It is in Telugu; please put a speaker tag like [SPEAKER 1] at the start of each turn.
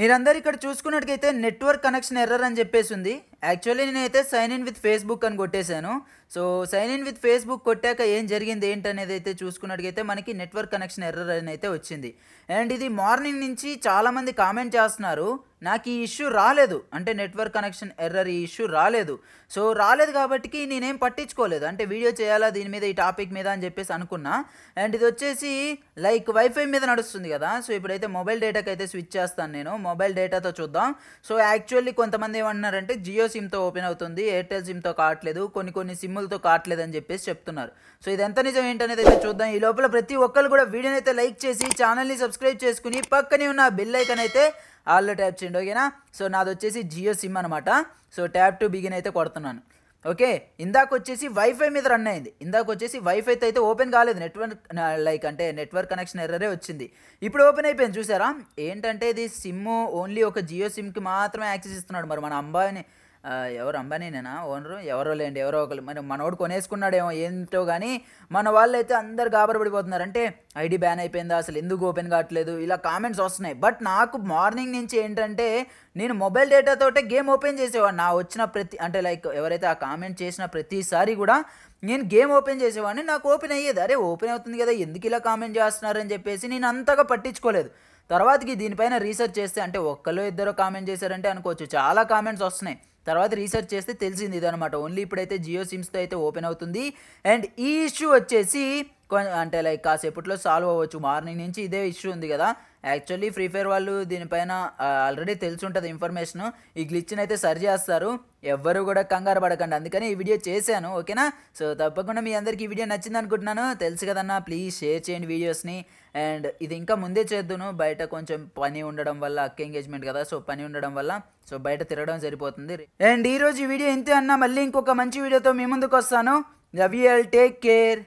[SPEAKER 1] మీరందరు ఇక్కడ అయితే నెట్వర్క్ కనెక్షన్ ఎర్రర్ అని చెప్పేసి ఉంది యాక్చువల్లీ నేనైతే సైన్ ఇన్ విత్ ఫేస్బుక్ అని కొట్టేశాను so sign in with Facebook కొట్టాక ఏం జరిగింది ఏంటనేది అయితే చూసుకున్నట్టుగైతే మనకి నెట్వర్క్ కనెక్షన్ ఎర్రర్ అని అయితే వచ్చింది అండ్ ఇది మార్నింగ్ నుంచి చాలామంది కామెంట్ చేస్తున్నారు నాకు ఈ ఇష్యూ రాలేదు అంటే నెట్వర్క్ కనెక్షన్ ఎర్రర్ ఈ ఇష్యూ రాలేదు సో రాలేదు కాబట్టి నేనేం పట్టించుకోలేదు అంటే వీడియో చేయాలా దీని మీద ఈ టాపిక్ మీద అని చెప్పేసి అనుకున్నా అండ్ ఇది వచ్చేసి లైక్ వైఫై మీద నడుస్తుంది కదా సో ఇప్పుడైతే మొబైల్ డేటాకి అయితే స్విచ్ చేస్తాను నేను మొబైల్ డేటాతో చూద్దాం సో యాక్చువల్లీ కొంతమంది ఏమంటున్నారంటే జియో సిమ్తో ఓపెన్ అవుతుంది ఎయిర్టెల్ సిమ్తో కావట్లేదు కొన్ని కొన్ని సిమ్లతో కావట్లేదు అని చెప్పేసి చెప్తున్నారు సో ఇదంతా నిజం ఏంటనేది అయితే చూద్దాం ఈ లోపల ప్రతి ఒక్కరు కూడా వీడియోని అయితే లైక్ చేసి ఛానల్ని సబ్స్క్రైబ్ చేసుకుని పక్కనే ఉన్న బెల్ ఐకన్ అయితే ఆల్లో ట్యాప్ చేయండి ఓకేనా సో నాది వచ్చేసి జియో సిమ్ అనమాట సో ట్యాప్ టు బిగిన్ అయితే కొడుతున్నాను ఓకే ఇందాక వచ్చేసి వైఫై మీద రన్ అయింది ఇందాక వచ్చేసి వైఫై అయితే ఓపెన్ కాలేదు నెట్వర్క్ లైక్ అంటే నెట్వర్క్ కనెక్షన్ ఎర్రరే వచ్చింది ఇప్పుడు ఓపెన్ అయిపోయింది చూసారా ఏంటంటే ఇది సిమ్ ఓన్లీ ఒక జియో సిమ్కి మాత్రమే యాక్సెస్ ఇస్తున్నాడు మరి మన అంబాయిని ఎవరు అంబానీనేనా ఓనరు ఎవరో లేండి ఎవరో ఒకరు మరి మనోడు కొనేసుకున్నాడేమో ఏంటో కానీ మన వాళ్ళైతే అందరు గాబర పడిపోతున్నారు అంటే ఐడి బ్యాన్ అయిపోయిందా అసలు ఎందుకు ఓపెన్ కావట్లేదు ఇలా కామెంట్స్ వస్తున్నాయి బట్ నాకు మార్నింగ్ నుంచి ఏంటంటే నేను మొబైల్ డేటాతోటే గేమ్ ఓపెన్ చేసేవాడిని నా వచ్చిన ప్రతి అంటే లైక్ ఎవరైతే ఆ కామెంట్ చేసిన ప్రతిసారి కూడా నేను గేమ్ ఓపెన్ చేసేవాడిని నాకు ఓపెన్ అయ్యేది అరే ఓపెన్ అవుతుంది కదా ఎందుకు ఇలా కామెంట్ చేస్తున్నారని చెప్పేసి నేను అంతగా పట్టించుకోలేదు తర్వాతకి దీనిపైన రీసెర్చ్ చేస్తే అంటే ఒక్కరు ఇద్దరు కామెంట్ చేశారంటే అనుకోవచ్చు చాలా కామెంట్స్ వస్తున్నాయి తర్వాత రీసెర్చ్ చేస్తే తెలిసింది ఇదనమాట ఓన్లీ ఇప్పుడైతే జియో సిమ్స్తో అయితే ఓపెన్ అవుతుంది అండ్ ఈ ఇష్యూ వచ్చేసి అంటే లైక్ కాసేపట్లో సాల్వ్ అవ్వచ్చు మార్నింగ్ నుంచి ఇదే ఇష్యూ ఉంది కదా యాక్చువల్లీ ఫ్రీ ఫైర్ వాళ్ళు దీనిపైన ఆల్రెడీ తెలిసి ఉంటుంది ఇన్ఫర్మేషన్ ఈ గ్లిచ్ని అయితే సరి చేస్తారు ఎవ్వరు కూడా కంగారు పడకండి అందుకని ఈ వీడియో చేశాను ఓకేనా సో తప్పకుండా మీ అందరికీ ఈ వీడియో నచ్చింది అనుకుంటున్నాను తెలుసు కదన్నా ప్లీజ్ షేర్ చేయండి వీడియోస్ని అండ్ ఇది ఇంకా ముందే చేద్దును బయట కొంచెం పని ఉండడం వల్ల అక్క ఎంగేజ్మెంట్ కదా సో పని ఉండడం వల్ల సో బయట తిరగడం సరిపోతుంది అండ్ ఈరోజు వీడియో ఇంతే అన్న మళ్ళీ ఇంకొక మంచి వీడియోతో మీ ముందుకు వస్తాను లవ్ యూ టేక్ కేర్